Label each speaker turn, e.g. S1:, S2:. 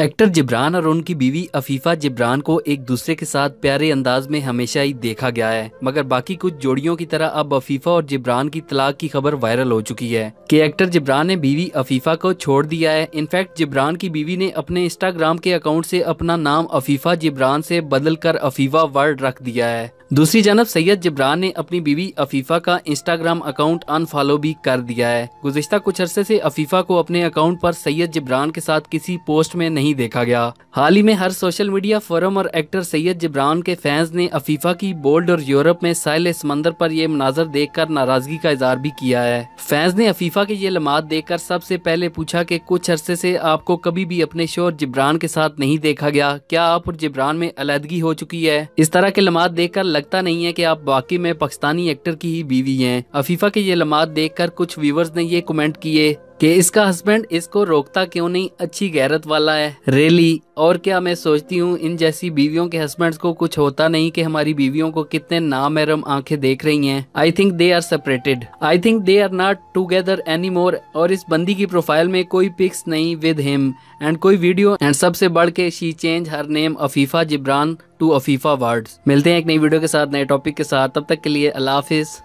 S1: actor Jibran और उनकी बीवी अफीफा जिब्रान को एक दूसरे के साथ प्यारे अंदाज में हमेशा ही देखा गया है मगर बाकी कुछ जोड़ियों की तरह अब अफीफा और जिब्रान की तलाक की खबर वायरल हो चुकी है कि एक्टर जिब्रान ने बीवी अफीफा को छोड़ दिया है इनफैक्ट जिब्रान की बीवी ने अपने इंस्टाग्राम के अकाउंट से अपना नाम अफीफा जिब्रान से कर अफीफा वर्ड रख दिया है दूसरी जानब सैयद जिब्रान ने अपनी बीवी अफीफा का इंस्टाग्राम अकाउंट अनफॉलो भी कर दिया है गुजश्ता कुछ अरसे ऐसी अफीफा को अपने अकाउंट पर सैयद जिब्रान के साथ किसी पोस्ट में नहीं नहीं देखा गया हाल ही में हर सोशल मीडिया फोरम और एक्टर सैयद जिब्रान के फैंस ने अफीफा की बोल्ड और यूरोप में साहिल समंदर पर ये मनाजर देखकर नाराजगी का इजहार भी किया है फैंस ने अफीफा के ये लमात देखकर सबसे पहले पूछा कि कुछ अरसे से आपको कभी भी अपने शोर जिब्रान के साथ नहीं देखा गया क्या आप और जिब्रान में अलहदगी हो चुकी है इस तरह के लमात कर लगता नहीं है की आप वाकई में पाकिस्तानी एक्टर की ही बीवी है अफीफा के ये लमात कर कुछ व्यूवर्स ने ये कमेंट किए कि इसका हस्बैंड इसको रोकता क्यों नहीं अच्छी गैरत वाला है रेली और क्या मैं सोचती हूँ इन जैसी बीवियों के हस्बैंड्स को कुछ होता नहीं कि हमारी बीवियों को कितने नामहरम आंखें देख रही हैं I think they are separated I think they are not together anymore और इस बंदी की प्रोफाइल में कोई पिक्स नहीं विद हिम एंड कोई वीडियो एंड सबसे बढ़ के she change her name Afifa Jibran to Afifa वर्ड मिलते हैं एक नई वीडियो के साथ नए टॉपिक के साथ तब तक के लिए अल्लाह हाफिज़